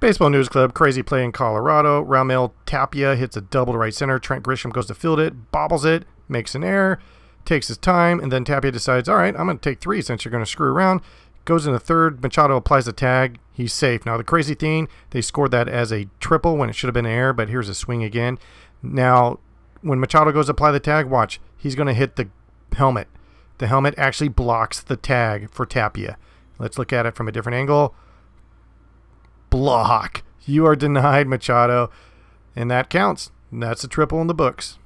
Baseball News Club, crazy play in Colorado. Ramel Tapia hits a double to right center. Trent Grisham goes to field it, bobbles it, makes an error, takes his time, and then Tapia decides, all right, I'm going to take three since you're going to screw around. Goes in the third. Machado applies the tag. He's safe. Now, the crazy thing, they scored that as a triple when it should have been an error, but here's a swing again. Now, when Machado goes to apply the tag, watch, he's going to hit the helmet. The helmet actually blocks the tag for Tapia. Let's look at it from a different angle block. You are denied, Machado. And that counts. That's a triple in the books.